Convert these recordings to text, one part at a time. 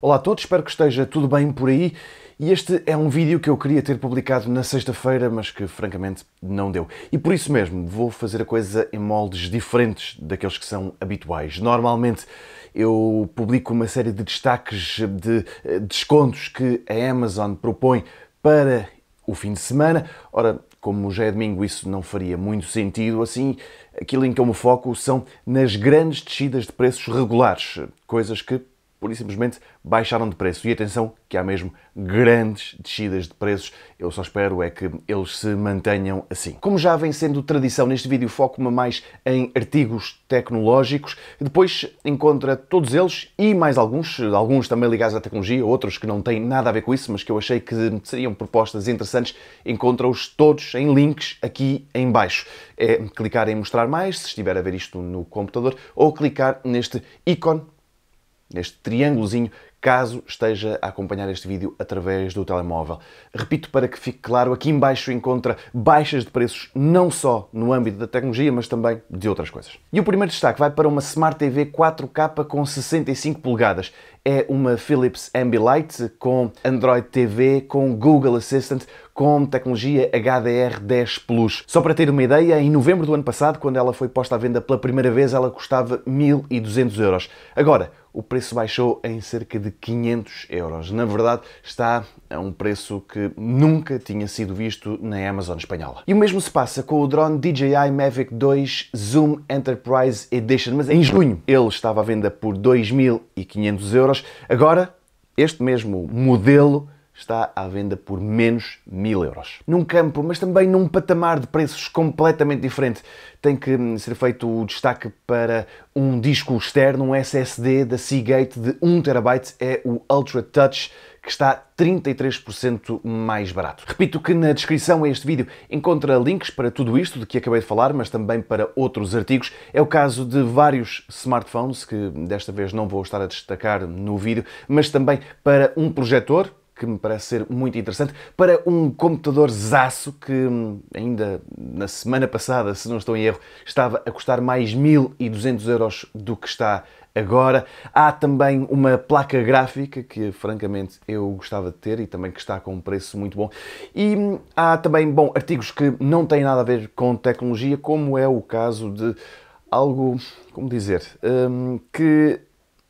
Olá a todos, espero que esteja tudo bem por aí. E este é um vídeo que eu queria ter publicado na sexta-feira, mas que francamente não deu. E por isso mesmo, vou fazer a coisa em moldes diferentes daqueles que são habituais. Normalmente eu publico uma série de destaques de eh, descontos que a Amazon propõe para o fim de semana. Ora, como já é domingo, isso não faria muito sentido. Assim, aquilo em que eu me foco são nas grandes descidas de preços regulares, coisas que por simplesmente baixaram de preço. E atenção que há mesmo grandes descidas de preços. Eu só espero é que eles se mantenham assim. Como já vem sendo tradição, neste vídeo foco-me mais em artigos tecnológicos. Depois encontra todos eles e mais alguns, alguns também ligados à tecnologia, outros que não têm nada a ver com isso, mas que eu achei que seriam propostas interessantes. Encontra-os todos em links aqui em baixo. É clicar em mostrar mais, se estiver a ver isto no computador, ou clicar neste ícone este triângulozinho, caso esteja a acompanhar este vídeo através do telemóvel. Repito para que fique claro, aqui embaixo encontra baixas de preços não só no âmbito da tecnologia, mas também de outras coisas. E o primeiro destaque vai para uma Smart TV 4K com 65 polegadas. É uma Philips Ambilight com Android TV, com Google Assistant, com tecnologia HDR10 Plus. Só para ter uma ideia, em novembro do ano passado, quando ela foi posta à venda pela primeira vez, ela custava 1.200 euros. Agora, o preço baixou em cerca de 500 euros. Na verdade, está a um preço que nunca tinha sido visto na Amazon espanhola. E o mesmo se passa com o drone DJI Mavic 2 Zoom Enterprise Edition, mas em junho ele estava à venda por 2.500 euros. Agora, este mesmo modelo está à venda por menos mil euros. Num campo, mas também num patamar de preços completamente diferente, tem que hum, ser feito o destaque para um disco externo, um SSD da Seagate de 1TB, é o Ultra Touch, que está 33% mais barato. Repito que na descrição a este vídeo encontra links para tudo isto de que acabei de falar, mas também para outros artigos. É o caso de vários smartphones, que desta vez não vou estar a destacar no vídeo, mas também para um projetor, que me parece ser muito interessante, para um computador zaço que hum, ainda na semana passada, se não estou em erro, estava a custar mais 1200 euros do que está agora. Há também uma placa gráfica que, francamente, eu gostava de ter e também que está com um preço muito bom. E hum, há também, bom, artigos que não têm nada a ver com tecnologia, como é o caso de algo, como dizer, hum, que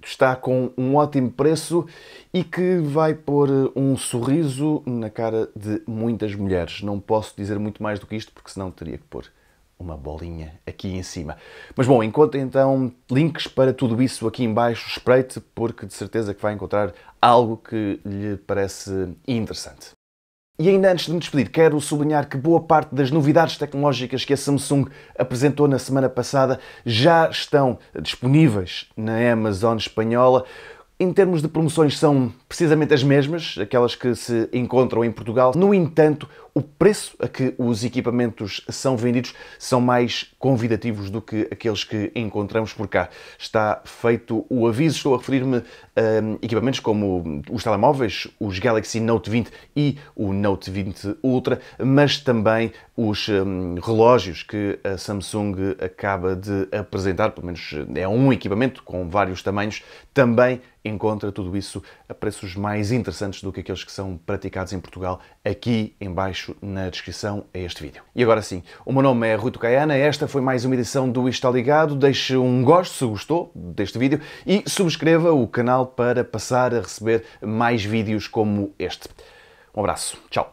está com um ótimo preço e que vai pôr eh, um sorriso na cara de muitas mulheres. Não posso dizer muito mais do que isto, porque senão teria que pôr uma bolinha aqui em cima. Mas bom, encontre então links para tudo isso aqui embaixo, espreite, porque de certeza que vai encontrar algo que lhe parece interessante. E ainda antes de me despedir, quero sublinhar que boa parte das novidades tecnológicas que a Samsung apresentou na semana passada já estão disponíveis na Amazon espanhola. Em termos de promoções, são precisamente as mesmas, aquelas que se encontram em Portugal. No entanto, o preço a que os equipamentos são vendidos são mais convidativos do que aqueles que encontramos por cá. Está feito o aviso, estou a referir-me a hum, equipamentos como os telemóveis, os Galaxy Note 20 e o Note 20 Ultra, mas também os hum, relógios que a Samsung acaba de apresentar, pelo menos é um equipamento com vários tamanhos, também encontra tudo isso a preço preços mais interessantes do que aqueles que são praticados em Portugal, aqui embaixo na descrição a este vídeo. E agora sim, o meu nome é Rui Tucaiana, esta foi mais uma edição do Está Ligado, deixe um gosto se gostou deste vídeo e subscreva o canal para passar a receber mais vídeos como este. Um abraço, tchau!